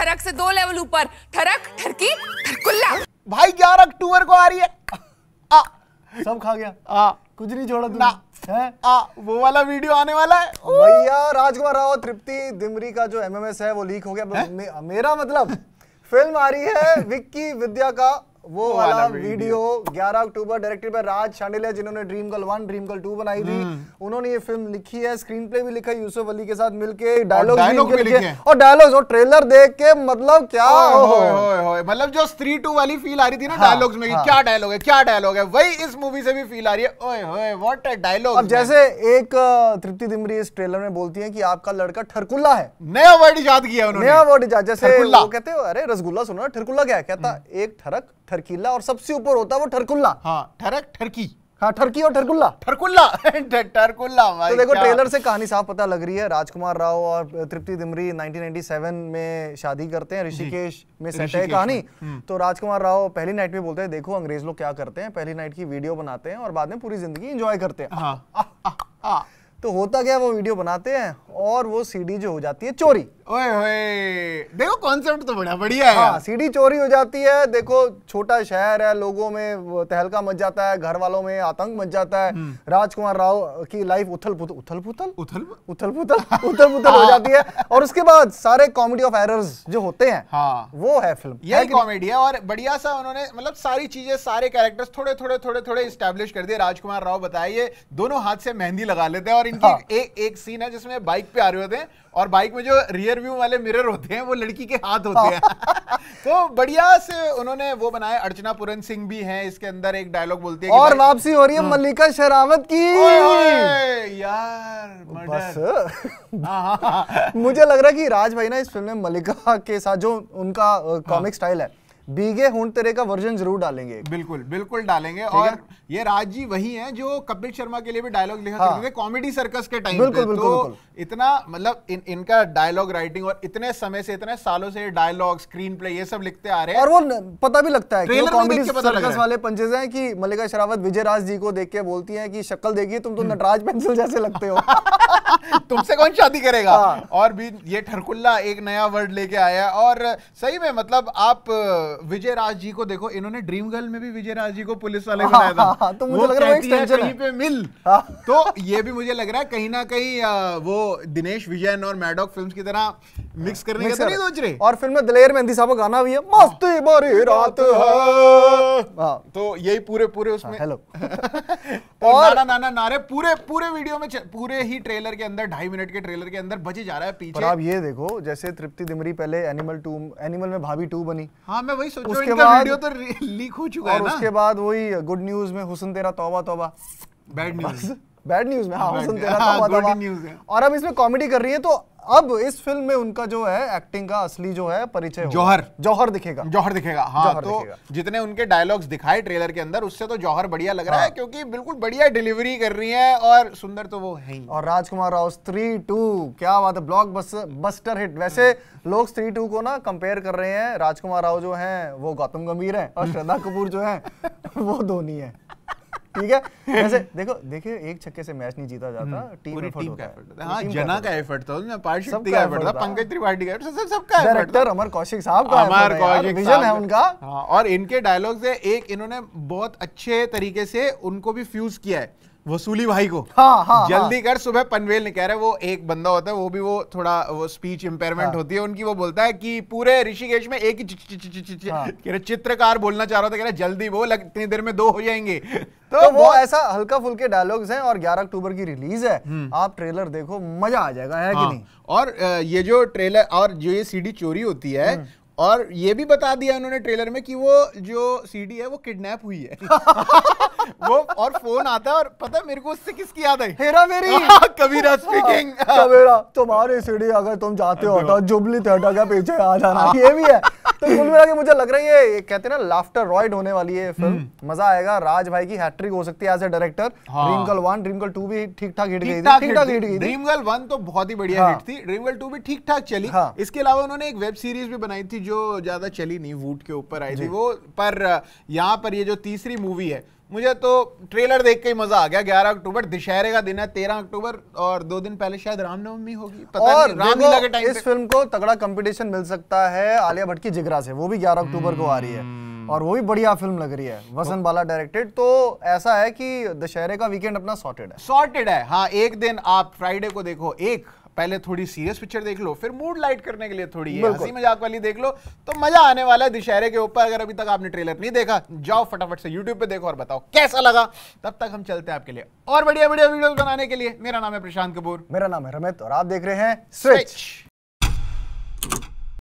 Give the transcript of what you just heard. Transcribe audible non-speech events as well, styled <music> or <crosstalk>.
थरक से दो लेवल ऊपर थरक थरकी थरकुल्ला भाई ग्यारह अक्टूबर को आ रही है आ, सब खा गया आ, कुछ नहीं छोड़ा ना है? आ, वो वाला वीडियो आने वाला है भैया राजकुमार राव तृप्ति दिमरी का जो एमएमएस है वो लीक हो गया मेरा मतलब फिल्म <laughs> आ रही है विक्की विद्या का वो वाला video 11 October directed by Raj Shandilya जिन्होंने ड्रीम गर्ल वन ड्रीम गर्ल टू बनाई थी हम्म। उन्होंने ये फिल्म लिखी है स्क्रीन प्ले भी लिखा यूसुफ अली के साथ मिलके डायलॉग भी, लिखे, लिखे और डायलॉग्स और ट्रेलर देख के मतलब क्या मतलब जो स्त्री टू वाली फील आ रही थी ना डायलॉग्स हाँ, में हाँ। क्या डायलॉग है क्या डायलॉग है वही इस मूवी से भी फील आ रही है ओए होए व्हाट अ डायलॉग अब जैसे एक तृप्ति दिमरी इस ट्रेलर में बोलती है कि आपका लड़का ठरकुल्ला है नया वर्ड याद किया उन्होंने नया वर्ड याद जैसे वो कहते हो अरे रसगुल्ला सुनो ठरकुल्ला क्या कहता हम्म। एक ठरक ठरकीला और सबसे ऊपर होता है वो ठरकुल्ला हाँ ठरक ठरकी हाँ ठरकी और ठरकुल्ला ठरकुल्ला <laughs> ठरकुल्ला तो देखो ट्रेलर से कहानी साफ पता लग रही है राजकुमार राव और तृप्ति दिमरी 1997 में शादी करते हैं ऋषिकेश में सेट है कहानी हम्म। तो राजकुमार राव पहली नाइट में बोलते हैं देखो अंग्रेज लोग क्या करते हैं पहली नाइट की वीडियो बनाते हैं और बाद में पूरी जिंदगी इंजॉय करते हैं हाँ। <laughs> तो होता क्या वो वीडियो बनाते हैं और वो सीडी जो हो जाती है चोरी ओए ओए देखो कॉन्सेप्ट तो बड़ा बढ़िया है हाँ सीडी चोरी हो जाती है देखो छोटा शहर है लोगों में तहलका मच जाता है घर वालों में आतंक मच जाता है हम्म। राजकुमार राव की लाइफ उथल पुथल उथल पुथल उथल उथल पुथल उथल पुथल हो जाती है <laughs> और उसके बाद सारे कॉमेडी ऑफ एरर्स जो होते हैं हाँ वो है फिल्म यही कॉमेडी है और बढ़िया सा उन्होंने मतलब सारी चीजें सारे कैरेक्टर्स थोड़े थोड़े थोड़े थोड़े इस्टेब्लिश कर दिए राजकुमार राव बताइए दोनों हाथ से मेहंदी लगा लेते हैं और इनकी हाँ। एक सीन है जिसमें बाइक पे आ रहे होते हैं और बाइक में जो रियर व्यू वाले मिरर होते हैं वो लड़की के हाथ होते हैं हाँ। तो बढ़िया से उन्होंने वो बनाया अर्चना पूरन सिंह भी हैं इसके अंदर एक डायलॉग बोलती है और वापसी हो रही है हाँ। मल्लिका शरावत की यार बस हाँ, मुझे लग रहा है कि राज भाई ना इस फिल्म में मल्लिका के साथ जो उनका कॉमिक स्टाइल है बीगे हूं तेरे का वर्जन जरूर डालेंगे बिल्कुल बिल्कुल डालेंगे और ये राज जी वही हैं जो कपिल शर्मा के लिए भी डायलॉग लिखा हाँ। करते थे कॉमेडी सर्कस के टाइम बिल्कुल, तो बिल्कुल, तो बिल्कुल। इतना मतलब इन, इनका डायलॉग राइटिंग और इतने समय से इतने सालों से डायलॉग स्क्रीन प्ले ये सब लिखते आ रहे हैं और वो पता भी लगता है की कॉमेडी सर्कस वाले शरावत विजय राज जी को देख के बोलती है की शक्ल देखिए तुम तो हम्म। नटराज पेंसिल <laughs> जैसे लगते हो <laughs> <laughs> तुमसे कौन शादी करेगा हाँ। और भी ये ठरकुल्ला एक नया वर्ड लेके आया है और सही में मतलब आप विजय राज जी को देखो इन्होंने ड्रीम गर्ल में भी विजय राज जी को पुलिस वाले हाँ, बनाया था हाँ, हाँ तो मुझे लग रहा है कहीं पे मिल हाँ। तो ये भी मुझे लग रहा है कहीं ना कहीं वो दिनेश विजयन और मैडॉक फिल्म की तरह मिक्स करने का तो नहीं सोच रहे और फिल्म में दलेर मेहंदी साहब का गाना भी है मस्ती भरी हाँ। रात है तो यही पूरे पूरे उसमें हेलो <laughs> और नाना नाना नारे पूरे पूरे वीडियो में पूरे ही ट्रेलर के अंदर ढाई मिनट के ट्रेलर के अंदर बजे जा रहा है पीछे पर आप ये देखो जैसे तृप्ति दिमरी पहले एनिमल टू एनिमल में भाभी टू बनी हाँ मैं वही सोच रहा बाद वीडियो तो लीक <laughs> हो चुका है ना? उसके बाद वही गुड न्यूज में हुसन तेरा तौबा तौबा बैड न्यूज बैड न्यूज में हाँ हाँ, हुसन तेरा तौबा तौबा और अब इसमें कॉमेडी कर रही है तो अब इस फिल्म में उनका जो है एक्टिंग का असली जो है परिचय जौहर जौहर दिखेगा जौहर दिखेगा हाँ जोहर तो दिखेगा। जितने उनके डायलॉग्स दिखाए ट्रेलर के अंदर उससे तो जौहर बढ़िया लग हाँ। रहा है हाँ। क्योंकि बिल्कुल बढ़िया डिलीवरी कर रही है और सुंदर तो वो है और राजकुमार राव स्त्री टू क्या बात है ब्लॉक बस्टर हिट वैसे हम्म। लोग स्त्री टू को ना कंपेयर कर रहे हैं राजकुमार राव जो है वो गौतम गंभीर है और श्रद्धा कपूर जो है <laughs> वो धोनी है ठीक है वैसे देखो देखिए एक छक्के से मैच नहीं जीता जाता हम्म, टीम एफर्ट होता है हां जना का एफर्ट था उसमें पार्षद शक्ति का एफर्ट था पंकज त्रिपाठी का एफर्ट सब सबका एफर्ट डायरेक्टर अमर कौशिक साहब का अमर कौशिक विजन है उनका हां और इनके डायलॉग से एक इन्होंने बहुत अच्छे तरीके से उनको भी फ्यूज किया है वसूली भाई को हाँ, हाँ, हाँ। जल्दी हाँ. कर सुबह पनवेल ने कह रहे वो एक बंदा होता है वो भी वो थोड़ा वो स्पीच इम्पेयरमेंट हाँ. होती है उनकी वो बोलता है कि पूरे ऋषिकेश में एक ही चि, चि, चि, चि, चि, हाँ. चित्रकार बोलना चाह रहा था कह रहा जल्दी बोल इतनी देर में दो हो जाएंगे तो, <laughs> तो वो ऐसा हल्का फुल्के डायलॉग्स हैं और 11 अक्टूबर की रिलीज है हम्म। आप ट्रेलर देखो मजा आ जाएगा है हाँ, कि नहीं और ये जो ट्रेलर और जो ये सीडी चोरी होती है हम्म। और ये भी बता दिया उन्होंने ट्रेलर में कि वो जो सीडी है वो किडनैप हुई है <laughs> वो और फोन आता है और पता है मेरे को उससे किसकी याद आई हेरा मेरी <laughs> कबीरा स्पीकिंग <laughs> कबीरा तुम्हारी सीडी अगर तुम जाते हो तो जुबली थिएटर के पीछे आ जाना हाँ। ये भी है <laughs> तो कुल मिला के मुझे लग रही है ये कहते हैं ना लाफ्टर रॉयड होने वाली है फिल्म हम्म। मजा आएगा राज भाई की हैट्रिक हो सकती है as a director Dream Girl one Dream Girl two भी ठीक ठाक हिट गई ठीक ठाक हिट गई ड्रीम गर्ल वन तो बहुत ही बढ़िया हिट हाँ। थी ड्रीम गर्ल टू भी ठीक ठाक चली हाँ। इसके अलावा उन्होंने एक वेब सीरीज भी बनाई थी जो ज्यादा चली नहीं वूट के ऊपर आई थी वो पर यहाँ पर ये जो तीसरी मूवी है मुझे तो ट्रेलर देख के ही मजा आ गया ग्यारह अक्टूबर दशहरे का दिन है तेरह अक्टूबर और दो दिन पहले शायद रामनवमी होगी और रामलीला के टाइम इस फिल्म को तगड़ा कंपटीशन मिल सकता है आलिया भट्ट की जिगरा से वो भी ग्यारह अक्टूबर को आ रही है हम्म। और वो भी बढ़िया फिल्म लग रही है वसन बाला डायरेक्टेड तो ऐसा है कि दशहरे का वीकेंड अपना सॉर्टेड है सॉर्टेड है हाँ एक दिन आप फ्राइडे को देखो एक पहले थोड़ी सीरियस पिक्चर देख लो फिर मूड लाइट करने के लिए थोड़ी हंसी मजाक वाली देख लो तो मजा आने वाला है दशहरे के ऊपर अगर अभी तक आपने ट्रेलर नहीं देखा जाओ फटाफट से यूट्यूब पे देखो और बताओ कैसा लगा तब तक हम चलते हैं आपके लिए और बढ़िया बढ़िया वीडियो बनाने के लिए मेरा नाम है प्रशांत कपूर मेरा नाम है रमित और आप देख रहे हैं स्विच